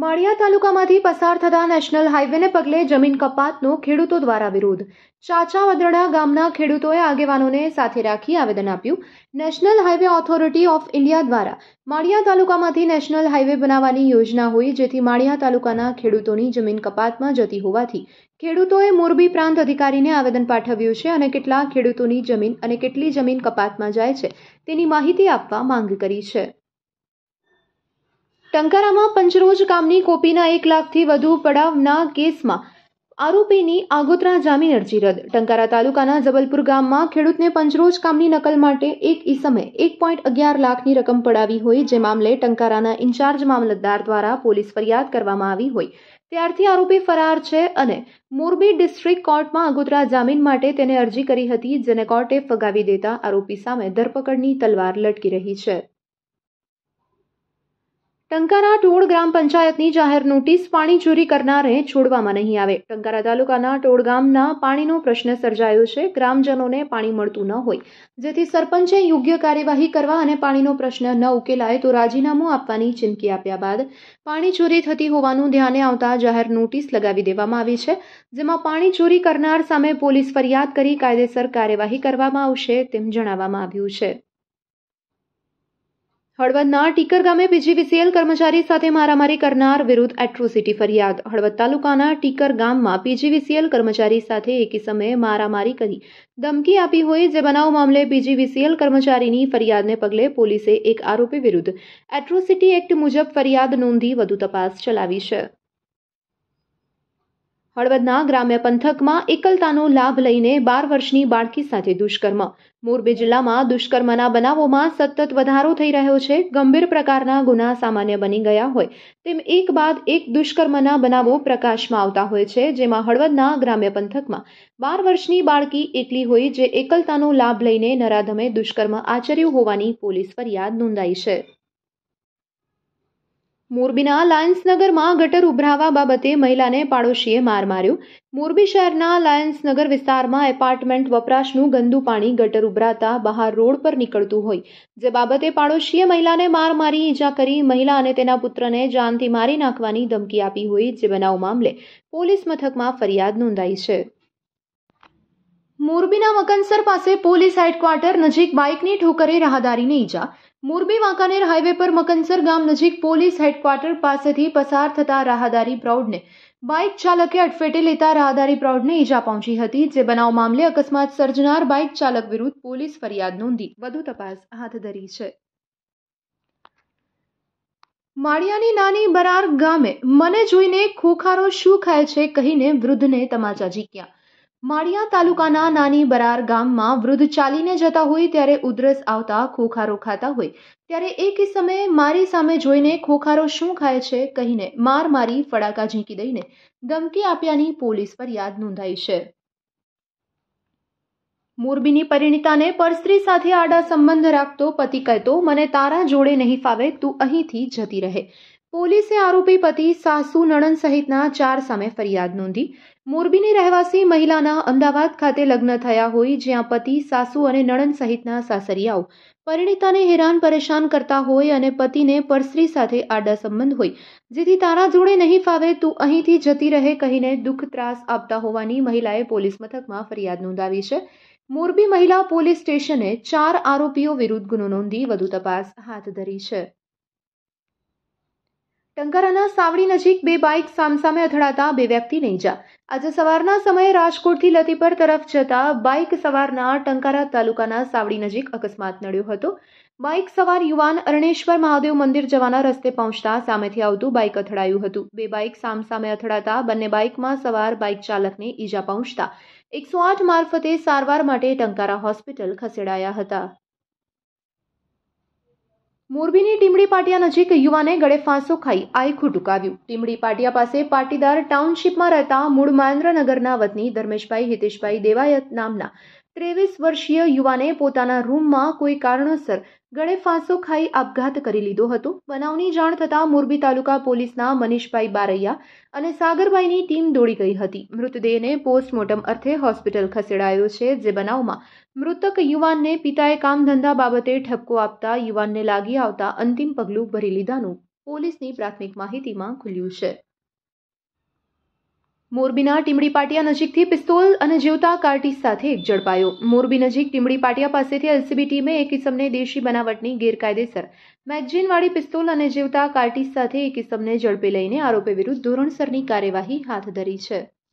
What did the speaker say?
માળિયા તાલુકામાંથી પસાર થતા નેશનલ હાઈવેને પગલે જમીન કપાતનો ખેડૂતો દ્વારા વિરોધ ચાચા વદરડા ગામના ખેડૂતોએ આગેવાનોને સાથે રાખી આવેદન આપ્યું national highway authority of India દ્વારા માળિયા તાલુકામાંથી નેશનલ હાઈવે બનાવવાની યોજના હોય જેથી માળિયા તાલુકાના ખેડૂતોની જમીન કપાતમાં જતી હોવાથી ખેડૂતોએ મોરબી પ્રાંત અધિકારીને આવેદન પાઠવ્યું છે અને કેટલા ખેડૂતોની જમીન અને કેટલી જમીન કપાતમાં જાય છે તેની માહિતી આપવા માંગ કરી છે ટંકારામાં પંચરોજ કામની કોપીના એક લાખથી વધુ પડાવના કેસમાં આરોપીની આગોતરા જામીન અરજી રદ ટંકારા તાલુકાના જબલપુર ગામમાં ખેડૂતને પંચરોજ કામની નકલ માટે એક ઈસમે એક પોઈન્ટ અગિયાર લાખની રકમ પડાવી હોય જે મામલે ટંકારાના ઇન્ચાર્જ મામલતદાર દ્વારા પોલીસ ફરિયાદ કરવામાં આવી હોય ત્યારથી આરોપી ફરાર છે અને મોરબી ડિસ્ટ્રિક્ટ કોર્ટમાં આગોતરા જામીન માટે તેને અરજી કરી હતી જેને કોર્ટે ફગાવી દેતા આરોપી સામે ધરપકડની તલવાર લટકી રહી છે ટંકારા ટોળ ગ્રામ પંચાયતની જાહેર નોટિસ પાણી ચોરી કરનારે છોડવામાં નહીં આવે ટંકારા તાલુકાના ટોળ ગામના પાણીનો પ્રશ્ન સર્જાયો છે ગ્રામજનોને પાણી મળતું ન હોય જેથી સરપંચે યોગ્ય કાર્યવાહી કરવા અને પાણીનો પ્રશ્ન ન ઉકેલાય તો રાજીનામું આપવાની ચીમકી આપ્યા બાદ પાણી ચોરી થતી હોવાનું ધ્યાને આવતા જાહેર નોટિસ લગાવી દેવામાં આવી છે જેમાં પાણી ચોરી કરનાર સામે પોલીસ ફરિયાદ કરી કાયદેસર કાર્યવાહી કરવામાં આવશે તેમ જણાવવામાં આવ્યું છે હળવદના ટીકર ગામે પીજીવીસીએલ કર્મચારી સાથે મારામારી કરનાર વિરુદ્ધ એટ્રોસિટી ફરિયાદ હળવદ તાલુકાના ટીકર ગામમાં પીજીવીસીએલ કર્મચારી સાથે એક સમયે મારામારી કરી ધમકી આપી હોય જે બનાવ મામલે પીજીવીસીએલ કર્મચારીની ફરિયાદને પગલે પોલીસે એક આરોપી વિરુદ્ધ એટ્રોસિટી એક્ટ મુજબ ફરિયાદ નોંધી વધુ તપાસ ચલાવી છે હળવદના ગ્રામ્ય પંથકમાં એકલતાનો લાભ લઈને બાર વર્ષની બાળકી સાથે દુષ્કર્મ મોરબી જિલ્લામાં દુષ્કર્મના બનાવોમાં સતત વધારો થઈ રહ્યો છે ગંભીર પ્રકારના ગુના સામાન્ય બની ગયા હોય તેમ એક બાદ એક દુષ્કર્મના બનાવો પ્રકાશમાં આવતા હોય છે જેમાં હળવદના ગ્રામ્ય પંથકમાં બાર વર્ષની બાળકી એકલી હોય જે એકલતાનો લાભ લઈને નરાધમે દુષ્કર્મ આચર્યું હોવાની પોલીસ ફરિયાદ નોંધાઈ છે મોરબીના લાયન્સનગરમાં ગટર ઉભરાવા બાબતે મહિલાને પાડોશીએ માર માર્યો મોરબી શહેરના લાયન્સનગર વિસ્તારમાં એપાર્ટમેન્ટ વપરાશનું ગંદુ પાણી ગટર ઉભરાતા બહાર રોડ પર નીકળતું હોય જે બાબતે પાડોશીએ મહિલાને માર મારી ઈજા કરી મહિલા અને તેના પુત્રને જાનથી મારી નાખવાની ધમકી આપી હોય જે બનાવ મામલે પોલીસ મથકમાં ફરિયાદ નોંધાઈ છે મોરબીના મકનસર પાસે પોલીસ હેડક્વાર્ટર નજીક બાઇકની ઠોકરે રાહદારીને ઈજા મોરબી વાંકાનેર હાઈવે પર મકનસર ગામ નજીક પોલીસ હેડક્વાર્ટર પાસેથી પસાર થતા રાહદારી પ્રૌઢને બાઇક ચાલકે અડફેટે લેતા રાહદારી પ્રૌઢને ઈજા પહોંચી હતી જે બનાવ મામલે અકસ્માત સર્જનાર બાઇક ચાલક વિરુદ્ધ પોલીસ ફરિયાદ નોંધી વધુ તપાસ હાથ ધરી છે માળિયાની નાની બરાર ગામે મને જોઈને ખોખારો શું ખાય છે કહીને વૃદ્ધને તમાચા ઝીક્યા માળિયા તાલુકાના નાની બરાર ગામમાં વૃદ્ધ ચાલીને જતા હોય ત્યારે ઉધરસ આવતા ખોખારો ખાતા હોય ત્યારે એક સમયે મારી સામે જોઈને ખોખારો શું ખાય છે કહીને માર મારી ફડાકા ઝીંકી દઈને ધમકી આપ્યાની પોલીસ પર યાદ નોંધાઈ છે મોરબીની પરિણીતાને પરસ્ત્રી સાથે આડા સંબંધ રાખતો પતિ કહેતો મને તારા જોડે નહીં ફાવે તું અહીંથી જતી રહે પોલીસે આરોપી પતિ સાસુ નણંદ સહિતના ચાર સામે ફરિયાદ નોંધી મોરબીની રહેવાસી મહિલાના અમદાવાદ ખાતે લગ્ન થયા હોય જ્યાં પતિ સાસુ અને નણંદ સહિતના સાસરિયાઓ પરિણીતાને હેરાન પરેશાન કરતા હોય અને પતિને પરસ્ત્રી સાથે આડા સંબંધ હોય જેથી તારા જોડે નહીં ફાવે તું અહીંથી જતી રહે કહીને દુઃખ ત્રાસ આપતા હોવાની મહિલાએ પોલીસ મથકમાં ફરિયાદ નોંધાવી છે મોરબી મહિલા પોલીસ સ્ટેશને ચાર આરોપીઓ વિરુદ્ધ ગુનો નોંધી વધુ તપાસ હાથ ધરી છે ટંકારાના સાવડી નજીક બે બાઇક સામસામે અથડાતા બે વ્યક્તિ નહીં જા આજે સવારના સમયે રાજકોટથી લતીપર તરફ જતા બાઇક સવારના ટંકારા તાલુકાના સાવડી નજીક અકસ્માત નડ્યો હતો બાઇક સવાર યુવાન અરણેશ્વર મહાદેવ મંદિર જવાના રસ્તે પહોંચતા સામેથી આવતું બાઇક અથડાયું હતું બે બાઇક સામસામે અથડાતા બંને બાઇકમાં સવાર બાઇક ચાલકને ઈજા પહોંચતા એકસો આઠ મારફતે સારવાર માટે ટંકારા હોસ્પિટલ ખસેડાયા હતા મોરબીની ટીમડી પાટિયા નજીક યુવાને ગળે ફાંસો ખાઈ આયખું ટૂંકાવ્યું ટીમડી પાટિયા પાસે પાટીદાર ટાઉનશીપમાં રહેતા મૂળ મહેન્દ્રનગરના વતની ધર્મેશભાઈ હિતેશભાઈ દેવાયત નામના ત્રેવીસ વર્ષીય યુવાને પોતાના રૂમમાં કોઈ કારણોસર ગળે ફાંસો ખાઈ આપઘાત કરી લીધો હતો બનાવની જાણ થતાં મોરબી તાલુકા પોલીસના મનીષભાઈ બારૈયા અને સાગરભાઈની ટીમ દોડી ગઈ હતી મૃતદેહને પોસ્ટમોર્ટમ અર્થે હોસ્પિટલ ખસેડાયો છે જે બનાવમાં મૃતક યુવાનને પિતાએ કામ ધંધા બાબતે ઠપકો આપતા યુવાનને લાગી આવતા અંતિમ પગલું ભરી લીધાનું પોલીસની પ્રાથમિક માહિતીમાં ખુલ્યું છે મોરબીના ટીમડી પાટિયા નજીકથી પિસ્તોલ અને જીવતા કારટી સાથે એક ઝડપાયો મોરબી નજીક ટીમડી પાટિયા પાસેથી એલસીબી ટીમે એક ઇસમને દેશી બનાવટની ગેરકાયદેસર મેગજીનવાળી પિસ્તોલ અને જીવતા કારટી સાથે એક ઇસમને ઝડપી લઈને આરોપી વિરુદ્ધ ધોરણસરની કાર્યવાહી હાથ ધરી છે